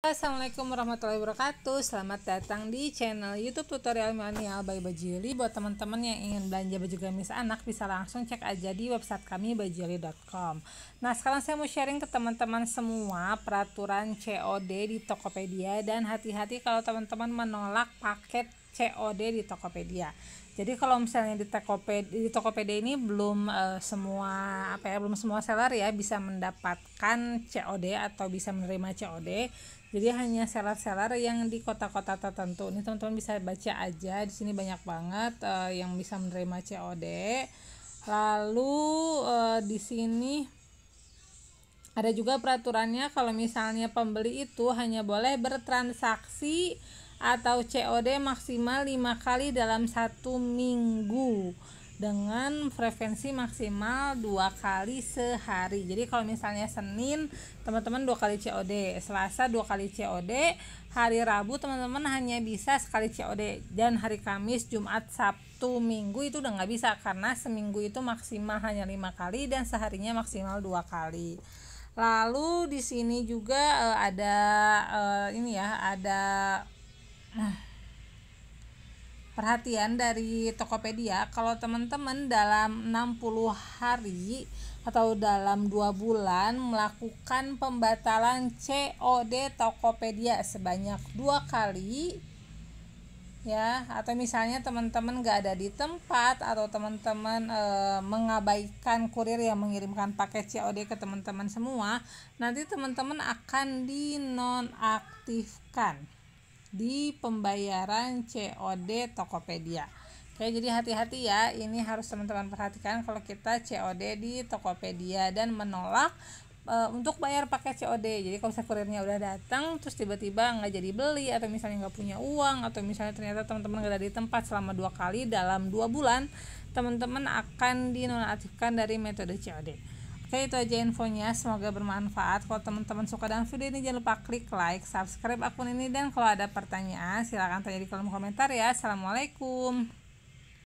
Assalamualaikum warahmatullahi wabarakatuh Selamat datang di channel youtube tutorial manual by Bajili Buat teman-teman yang ingin belanja baju gamis anak Bisa langsung cek aja di website kami bajili.com Nah sekarang saya mau sharing ke teman-teman semua Peraturan COD di Tokopedia Dan hati-hati kalau teman-teman menolak paket COD di Tokopedia. Jadi kalau misalnya di Tokopedia, di Tokopedia ini belum e, semua apa ya belum semua seller ya bisa mendapatkan COD atau bisa menerima COD. Jadi hanya seller-seller yang di kota-kota tertentu. Ini teman-teman bisa baca aja di sini banyak banget e, yang bisa menerima COD. Lalu e, di sini ada juga peraturannya kalau misalnya pembeli itu hanya boleh bertransaksi atau COD maksimal 5 kali dalam satu minggu dengan frekuensi maksimal dua kali sehari. Jadi kalau misalnya Senin teman-teman dua kali COD, Selasa dua kali COD, hari Rabu teman-teman hanya bisa sekali COD dan hari Kamis, Jumat, Sabtu, Minggu itu udah nggak bisa karena seminggu itu maksimal hanya lima kali dan seharinya maksimal dua kali. Lalu di sini juga uh, ada uh, ini ya ada Nah, perhatian dari Tokopedia kalau teman-teman dalam 60 hari atau dalam 2 bulan melakukan pembatalan COD Tokopedia sebanyak dua kali ya atau misalnya teman-teman gak ada di tempat atau teman-teman e, mengabaikan kurir yang mengirimkan paket COD ke teman-teman semua nanti teman-teman akan dinonaktifkan di pembayaran COD Tokopedia. Oke, jadi hati-hati ya. Ini harus teman-teman perhatikan kalau kita COD di Tokopedia dan menolak e, untuk bayar pakai COD. Jadi kalau misalnya kurirnya udah datang terus tiba-tiba nggak jadi beli atau misalnya nggak punya uang atau misalnya ternyata teman-teman nggak ada di tempat selama dua kali dalam dua bulan, teman-teman akan dinonaktifkan dari metode COD. Oke itu aja infonya Semoga bermanfaat Kalau teman-teman suka dengan video ini jangan lupa klik like Subscribe akun ini dan kalau ada pertanyaan Silahkan tanya di kolom komentar ya Assalamualaikum